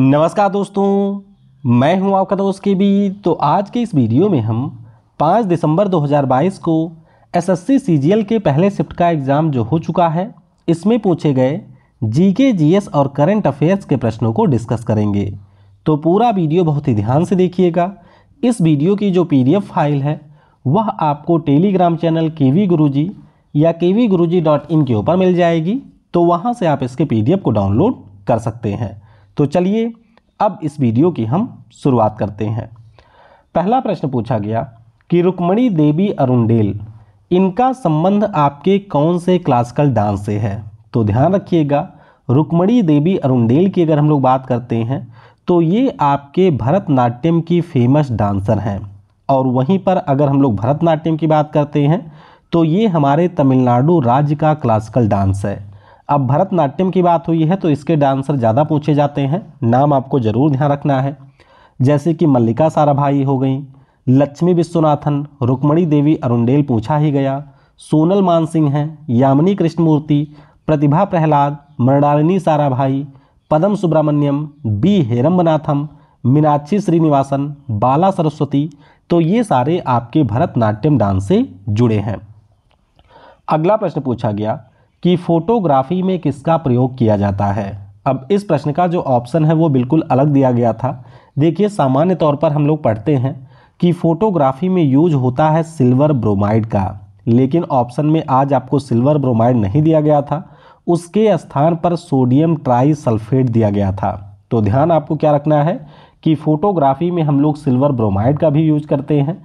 नमस्कार दोस्तों मैं हूं आपका दोस्त के बी तो आज के इस वीडियो में हम 5 दिसंबर 2022 को एसएससी सीजीएल के पहले शिफ्ट का एग्ज़ाम जो हो चुका है इसमें पूछे गए जीके जीएस और करंट अफेयर्स के प्रश्नों को डिस्कस करेंगे तो पूरा वीडियो बहुत ही ध्यान से देखिएगा इस वीडियो की जो पी फाइल है वह आपको टेलीग्राम चैनल के वी या के वी डॉट इन के ऊपर मिल जाएगी तो वहाँ से आप इसके पी को डाउनलोड कर सकते हैं तो चलिए अब इस वीडियो की हम शुरुआत करते हैं पहला प्रश्न पूछा गया कि रुक्मणी देवी अरुणडेल इनका संबंध आपके कौन से क्लासिकल डांस से है तो ध्यान रखिएगा रुक्मणी देवी अरुणडेल की अगर हम लोग बात करते हैं तो ये आपके भरतनाट्यम की फेमस डांसर हैं और वहीं पर अगर हम लोग भरतनाट्यम की बात करते हैं तो ये हमारे तमिलनाडु राज्य का क्लासिकल डांस है अब भरतनाट्यम की बात हुई है तो इसके डांसर ज़्यादा पूछे जाते हैं नाम आपको ज़रूर ध्यान रखना है जैसे कि मल्लिका साराभाई हो गई लक्ष्मी विश्वनाथन रुक्मणी देवी अरुंडेल पूछा ही गया सोनल मान सिंह हैं यामिनी कृष्णमूर्ति प्रतिभा प्रहलाद मृणालिनी साराभाई पदम सुब्रमण्यम बी हेरम्बनाथम मीनाक्षी श्रीनिवासन बाला सरस्वती तो ये सारे आपके भरतनाट्यम डांस से जुड़े हैं अगला प्रश्न पूछा गया कि फोटोग्राफी में किसका प्रयोग किया जाता है अब इस प्रश्न का जो ऑप्शन है वो बिल्कुल अलग दिया गया था देखिए सामान्य तौर पर हम लोग पढ़ते हैं कि फोटोग्राफी में यूज होता है सिल्वर ब्रोमाइड का लेकिन ऑप्शन में आज आपको सिल्वर ब्रोमाइड नहीं दिया गया था उसके स्थान पर सोडियम ट्राई सल्फेट दिया गया था तो ध्यान आपको क्या रखना है कि फोटोग्राफी में हम लोग सिल्वर ब्रोमाइड का भी यूज करते हैं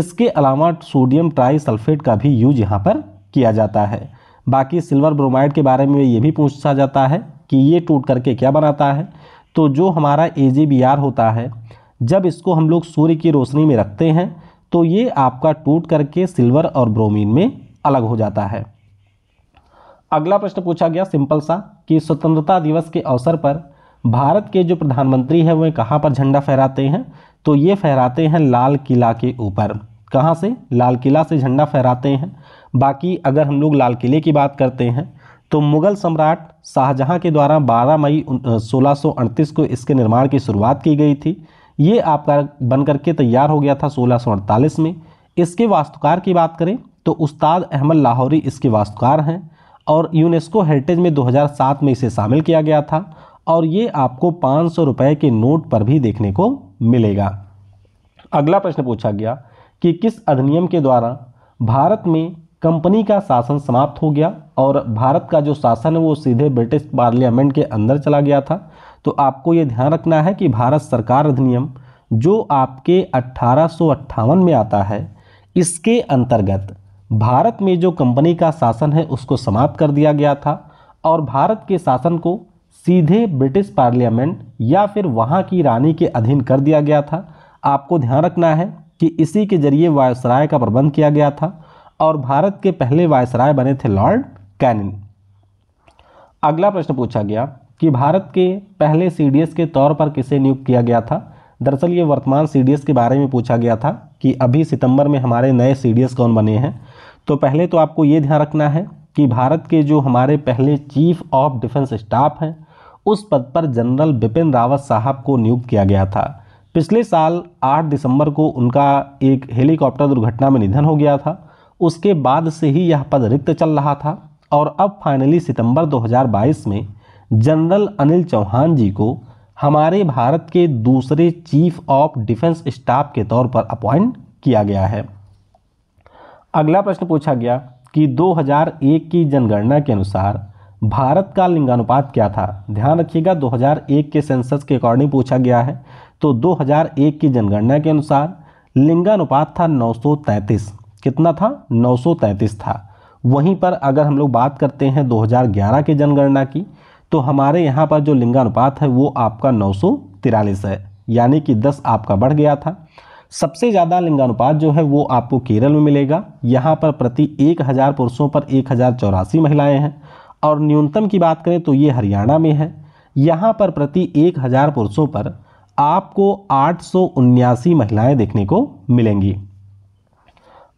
इसके अलावा सोडियम ट्राई सल्फेट का भी यूज यहाँ पर किया जाता है बाकी सिल्वर ब्रोमाइड के बारे में ये भी पूछा जाता है कि ये टूट करके क्या बनाता है तो जो हमारा ए होता है जब इसको हम लोग सूर्य की रोशनी में रखते हैं तो ये आपका टूट करके सिल्वर और ब्रोमीन में अलग हो जाता है अगला प्रश्न पूछा गया सिंपल सा कि स्वतंत्रता दिवस के अवसर पर भारत के जो प्रधानमंत्री हैं वे कहाँ पर झंडा फहराते हैं तो ये फहराते हैं लाल किला के ऊपर कहाँ से लाल किला से झंडा फहराते हैं बाकी अगर हम लोग लाल किले की बात करते हैं तो मुग़ल सम्राट शाहजहाँ के द्वारा 12 मई सोलह को इसके निर्माण की शुरुआत की गई थी ये आपका बन करके तैयार हो गया था सोलह में इसके वास्तुकार की बात करें तो उस्ताद अहमद लाहौरी इसके वास्तुकार हैं और यूनेस्को हेरिटेज में 2007 में इसे शामिल किया गया था और ये आपको पाँच सौ रुपये के नोट पर भी देखने को मिलेगा अगला प्रश्न पूछा गया कि किस अधिनियम के द्वारा भारत में कंपनी का शासन समाप्त हो गया और भारत का जो शासन है वो सीधे ब्रिटिश पार्लियामेंट के अंदर चला गया था तो आपको ये ध्यान रखना है कि भारत सरकार अधिनियम जो आपके अट्ठारह में आता है इसके अंतर्गत भारत में जो कंपनी का शासन है उसको समाप्त कर दिया गया था और भारत के शासन को सीधे ब्रिटिश पार्लियामेंट या फिर वहाँ की रानी के अधीन कर दिया गया था आपको ध्यान रखना है कि इसी के जरिए वायसराय का प्रबंध किया गया था और भारत के पहले वायसराय बने थे लॉर्ड कैनिन अगला प्रश्न पूछा गया कि भारत के पहले सी के तौर पर किसे नियुक्त किया गया था दरअसल ये वर्तमान सी के बारे में पूछा गया था कि अभी सितंबर में हमारे नए सी कौन बने हैं तो पहले तो आपको ये ध्यान रखना है कि भारत के जो हमारे पहले चीफ ऑफ डिफेंस स्टाफ हैं उस पद पर जनरल बिपिन रावत साहब को नियुक्त किया गया था पिछले साल 8 दिसंबर को उनका एक हेलीकॉप्टर दुर्घटना में निधन हो गया था उसके बाद से ही यह पद रिक्त चल रहा था और अब फाइनली सितंबर 2022 में जनरल अनिल चौहान जी को हमारे भारत के दूसरे चीफ ऑफ डिफेंस स्टाफ के तौर पर अपॉइंट किया गया है अगला प्रश्न पूछा गया कि 2001 की जनगणना के अनुसार भारत का लिंगानुपात क्या था ध्यान रखिएगा 2001 के सेंसस के अकॉर्डिंग पूछा गया है तो 2001 की जनगणना के अनुसार लिंगानुपात था 933 कितना था 933 था वहीं पर अगर हम लोग बात करते हैं 2011 के जनगणना की तो हमारे यहाँ पर जो लिंगानुपात है वो आपका नौ है यानी कि 10 आपका बढ़ गया था सबसे ज़्यादा लिंगानुपात जो है वो आपको केरल में मिलेगा यहाँ पर प्रति एक हज़ार पुरुषों पर एक हज़ार चौरासी महिलाएँ हैं और न्यूनतम की बात करें तो ये हरियाणा में है यहाँ पर प्रति एक हज़ार पुरुषों पर आपको आठ महिलाएं देखने को मिलेंगी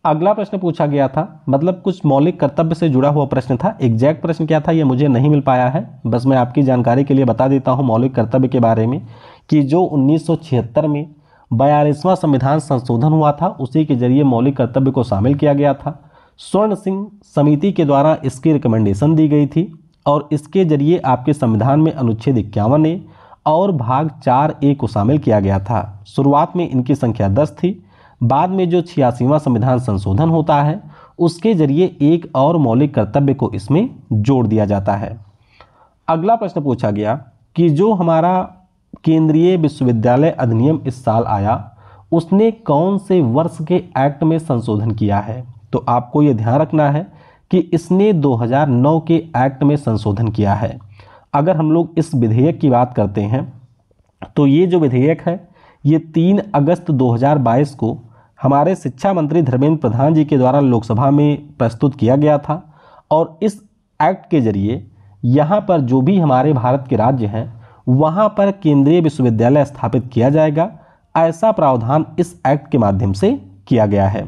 अगला प्रश्न पूछा गया था मतलब कुछ मौलिक कर्तव्य से जुड़ा हुआ प्रश्न था एग्जैक्ट प्रश्न क्या था ये मुझे नहीं मिल पाया है बस मैं आपकी जानकारी के लिए बता देता हूँ मौलिक कर्तव्य के बारे में कि जो उन्नीस में बयालीसवां संविधान संशोधन हुआ था उसी के जरिए मौलिक कर्तव्य को शामिल किया गया था स्वर्ण सिंह समिति के द्वारा इसकी रिकमेंडेशन दी गई थी और इसके जरिए आपके संविधान में अनुच्छेद इक्यावन ए और भाग चार ए को शामिल किया गया था शुरुआत में इनकी संख्या दस थी बाद में जो छियासीवा संविधान संशोधन होता है उसके जरिए एक और मौलिक कर्तव्य को इसमें जोड़ दिया जाता है अगला प्रश्न पूछा गया कि जो हमारा केंद्रीय विश्वविद्यालय अधिनियम इस साल आया उसने कौन से वर्ष के एक्ट में संशोधन किया है तो आपको ये ध्यान रखना है कि इसने 2009 के एक्ट में संशोधन किया है अगर हम लोग इस विधेयक की बात करते हैं तो ये जो विधेयक है ये तीन अगस्त 2022 को हमारे शिक्षा मंत्री धर्मेंद्र प्रधान जी के द्वारा लोकसभा में प्रस्तुत किया गया था और इस एक्ट के जरिए यहाँ पर जो भी हमारे भारत के राज्य हैं वहाँ पर केंद्रीय विश्वविद्यालय स्थापित किया जाएगा ऐसा प्रावधान इस एक्ट के माध्यम से किया गया है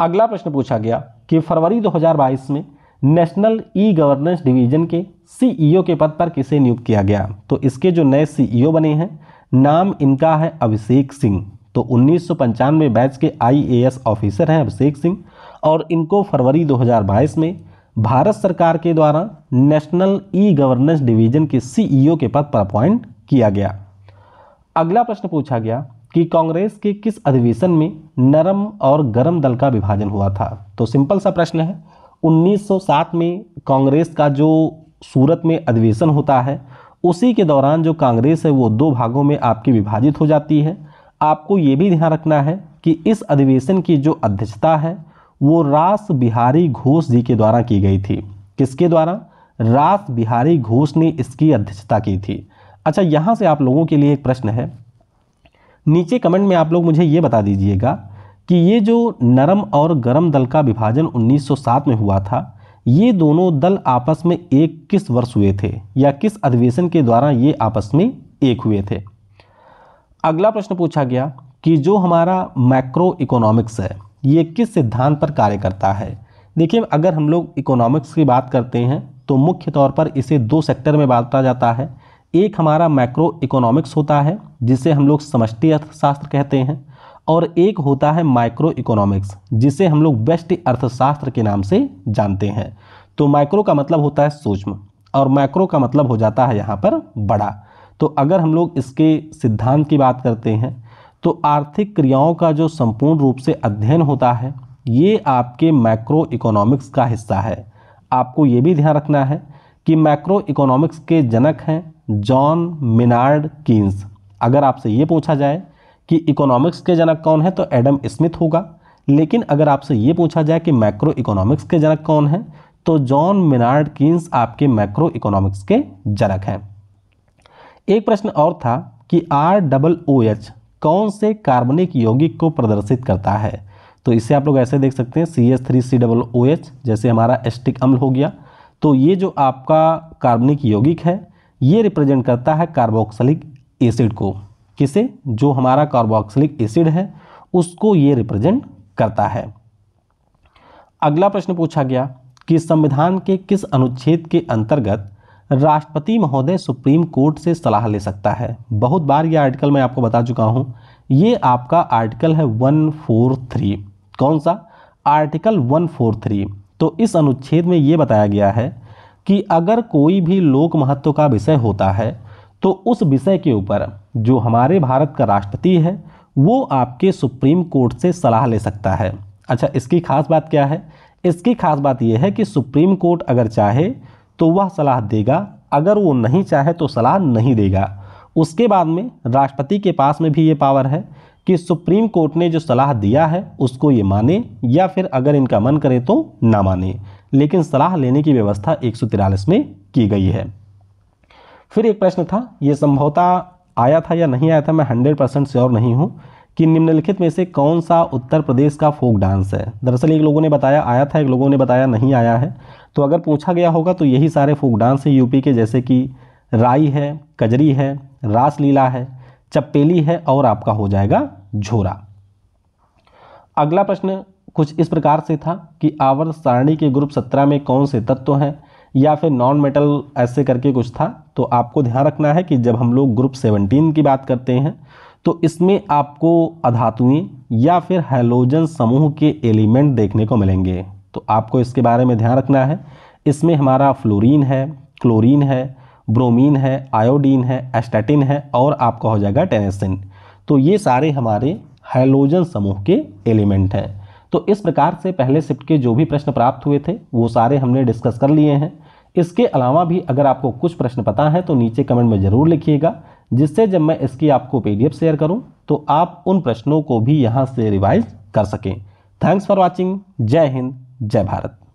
अगला प्रश्न पूछा गया कि फरवरी 2022 में नेशनल ई गवर्नेंस डिवीजन के सीईओ के पद पर किसे नियुक्त किया गया तो इसके जो नए सीईओ बने हैं नाम इनका है अभिषेक सिंह तो उन्नीस बैच के आईएएस ऑफिसर हैं अभिषेक सिंह और इनको फरवरी 2022 में भारत सरकार के द्वारा नेशनल ई गवर्नेंस डिवीजन के सीईओ e के पद पर अपॉइंट किया गया अगला प्रश्न पूछा गया कि कांग्रेस के किस अधिवेशन में नरम और गरम दल का विभाजन हुआ था तो सिंपल सा प्रश्न है 1907 में कांग्रेस का जो सूरत में अधिवेशन होता है उसी के दौरान जो कांग्रेस है वो दो भागों में आपकी विभाजित हो जाती है आपको ये भी ध्यान रखना है कि इस अधिवेशन की जो अध्यक्षता है वो रास बिहारी घोष जी के द्वारा की गई थी किसके द्वारा रास बिहारी घोष ने इसकी अध्यक्षता की थी अच्छा यहाँ से आप लोगों के लिए एक प्रश्न है नीचे कमेंट में आप लोग मुझे ये बता दीजिएगा कि ये जो नरम और गरम दल का विभाजन 1907 में हुआ था ये दोनों दल आपस में एक किस वर्ष हुए थे या किस अधिवेशन के द्वारा ये आपस में एक हुए थे अगला प्रश्न पूछा गया कि जो हमारा मैक्रो इकोनॉमिक्स है ये किस सिद्धांत पर कार्य करता है देखिए अगर हम लोग इकोनॉमिक्स की बात करते हैं तो मुख्य तौर पर इसे दो सेक्टर में बांटा जाता है एक हमारा मैक्रो इकोनॉमिक्स होता है जिसे हम लोग समष्टि अर्थशास्त्र कहते हैं और एक होता है माइक्रो इकोनॉमिक्स जिसे हम लोग बेस्ट अर्थशास्त्र के नाम से जानते हैं तो माइक्रो का मतलब होता है सूक्ष्म और माइक्रो का मतलब हो जाता है यहाँ पर बड़ा तो अगर हम लोग इसके सिद्धांत की बात करते हैं तो आर्थिक क्रियाओं का जो संपूर्ण रूप से अध्ययन होता है ये आपके माइक्रो इकोनॉमिक्स का हिस्सा है आपको ये भी ध्यान रखना है कि माइक्रो इकोनॉमिक्स के जनक हैं जॉन मिनार्ड कीन्स अगर आपसे ये पूछा जाए कि इकोनॉमिक्स के जनक कौन है तो एडम स्मिथ होगा लेकिन अगर आपसे ये पूछा जाए कि मैक्रो इकोनॉमिक्स के जनक कौन है तो जॉन मिनार्ड किन्स आपके मैक्रो इकोनॉमिक्स के जनक हैं एक प्रश्न और था कि आर डबल ओ एच कौन से कार्बनिक यौगिक को प्रदर्शित करता है तो इसे आप लोग ऐसे देख सकते हैं C S three C double O H जैसे हमारा एस्टिक अम्ल हो गया तो ये जो आपका कार्बनिक यौगिक है ये रिप्रेजेंट करता है कार्बोक्सलिक एसिड को किसे जो हमारा कार्बोक्सिलिक एसिड है उसको ये रिप्रेजेंट करता है अगला प्रश्न पूछा गया कि संविधान के किस अनुच्छेद के अंतर्गत राष्ट्रपति महोदय सुप्रीम कोर्ट से सलाह ले सकता है बहुत बार ये आर्टिकल मैं आपको बता चुका हूँ ये आपका आर्टिकल है वन फोर थ्री कौन सा आर्टिकल वन फोर थ्री तो इस अनुच्छेद में ये बताया गया है कि अगर कोई भी लोक महत्व का विषय होता है तो उस विषय के ऊपर जो हमारे भारत का राष्ट्रपति है वो आपके सुप्रीम कोर्ट से सलाह ले सकता है अच्छा इसकी खास बात क्या है इसकी खास बात यह है कि सुप्रीम कोर्ट अगर चाहे तो वह सलाह देगा अगर वो नहीं चाहे तो सलाह नहीं देगा उसके बाद में राष्ट्रपति के पास में भी ये पावर है कि सुप्रीम कोर्ट ने जो सलाह दिया है उसको ये माने या फिर अगर इनका मन करे तो ना माने लेकिन सलाह लेने की व्यवस्था एक में की गई है फिर एक प्रश्न था ये संभवता आया था या नहीं आया था मैं हंड्रेड परसेंट श्योर नहीं हूँ कि निम्नलिखित में से कौन सा उत्तर प्रदेश का फोक डांस है दरअसल एक लोगों ने बताया आया था एक लोगों ने बताया नहीं आया है तो अगर पूछा गया होगा तो यही सारे फोक डांस हैं यूपी के जैसे कि राई है कजरी है रासलीला है चपेली है और आपका हो जाएगा झोरा अगला प्रश्न कुछ इस प्रकार से था कि आवर्त सारणी के ग्रुप सत्रह में कौन से तत्व हैं या फिर नॉन मेटल ऐसे करके कुछ था तो आपको ध्यान रखना है कि जब हम लोग ग्रुप सेवनटीन की बात करते हैं तो इसमें आपको अधातुएं या फिर हेलोजन समूह के एलिमेंट देखने को मिलेंगे तो आपको इसके बारे में ध्यान रखना है इसमें हमारा फ्लोरीन है क्लोरीन है ब्रोमीन है आयोडीन है एस्टेटिन है और आपका हो जाएगा टेनेसिन तो ये सारे हमारे हेलोजन समूह के एलिमेंट हैं तो इस प्रकार से पहले शिफ्ट के जो भी प्रश्न प्राप्त हुए थे वो सारे हमने डिस्कस कर लिए हैं इसके अलावा भी अगर आपको कुछ प्रश्न पता है तो नीचे कमेंट में ज़रूर लिखिएगा जिससे जब मैं इसकी आपको पीडीएफ शेयर करूं तो आप उन प्रश्नों को भी यहां से रिवाइज कर सकें थैंक्स फॉर वाचिंग जय हिंद जय भारत